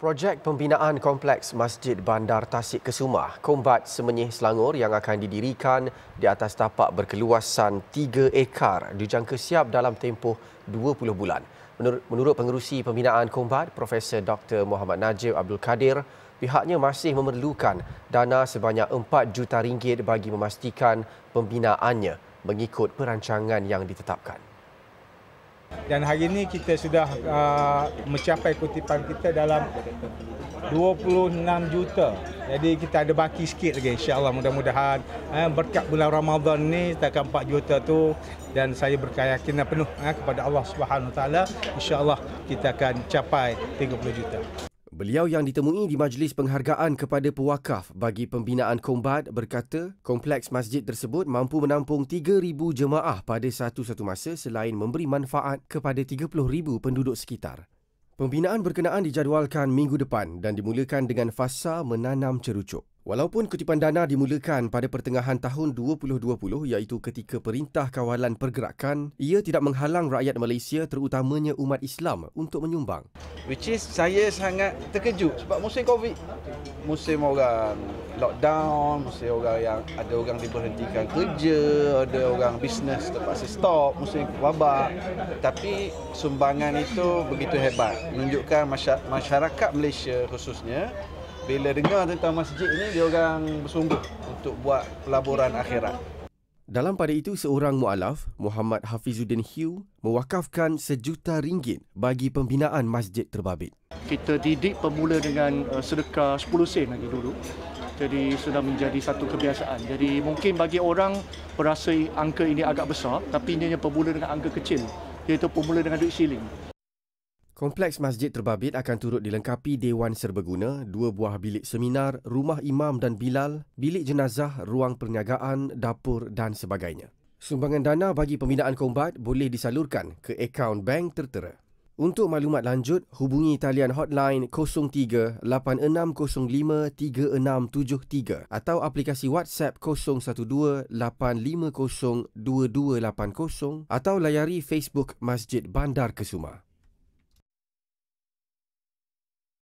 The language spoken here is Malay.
Projek pembinaan kompleks Masjid Bandar Tasik Kesuma, Kombat Semenyih Selangor yang akan didirikan di atas tapak berkeluasan 3 ekar dijangka siap dalam tempoh 20 bulan. Menurut pengerusi pembinaan Kombat, Profesor Dr. Muhammad Najib Abdul Kadir, pihaknya masih memerlukan dana sebanyak 4 juta ringgit bagi memastikan pembinaannya mengikut perancangan yang ditetapkan dan hari ini kita sudah uh, mencapai kutipan kita dalam 26 juta. Jadi kita ada baki sikit lagi insya-Allah mudah-mudahan eh, berkat bulan Ramadan ni takkan 4 juta tu dan saya berkeyakinan penuh eh, kepada Allah Subhanahu Taala insya-Allah kita akan capai 30 juta. Beliau yang ditemui di majlis penghargaan kepada pewakaf bagi pembinaan kombat berkata, kompleks masjid tersebut mampu menampung 3,000 jemaah pada satu-satu masa selain memberi manfaat kepada 30,000 penduduk sekitar. Pembinaan berkenaan dijadualkan minggu depan dan dimulakan dengan fasa menanam cerucuk. Walaupun kutipan dana dimulakan pada pertengahan tahun 2020 iaitu ketika Perintah Kawalan Pergerakan, ia tidak menghalang rakyat Malaysia terutamanya umat Islam untuk menyumbang. Which is saya sangat terkejut sebab musim Covid, musim orang lockdown, musim orang yang ada orang diberhentikan kerja, ada orang bisnes terpaksa stop, musim wabak. Tapi sumbangan itu begitu hebat, menunjukkan masyarakat Malaysia khususnya bila dengar tentang masjid ini dia orang bersungguh untuk buat pelaburan akhirat. Dalam pada itu seorang mualaf, Muhammad Hafizuddin Hugh mewakafkan sejuta ringgit bagi pembinaan masjid terbabit. Kita didik pemula dengan eh, sedekah 10 sen lagi dulu. Jadi sudah menjadi satu kebiasaan. Jadi mungkin bagi orang berasa angka ini agak besar tapi hanya pemula dengan angka kecil iaitu pemula dengan duit siling. Kompleks Masjid Terbabit akan turut dilengkapi Dewan Serbaguna, dua buah bilik seminar, rumah imam dan bilal, bilik jenazah, ruang perniagaan, dapur dan sebagainya. Sumbangan dana bagi pembinaan kombat boleh disalurkan ke akaun bank tertera. Untuk maklumat lanjut, hubungi talian hotline 03-8605-3673 atau aplikasi WhatsApp 012-850-2280 atau layari Facebook Masjid Bandar Kesuma.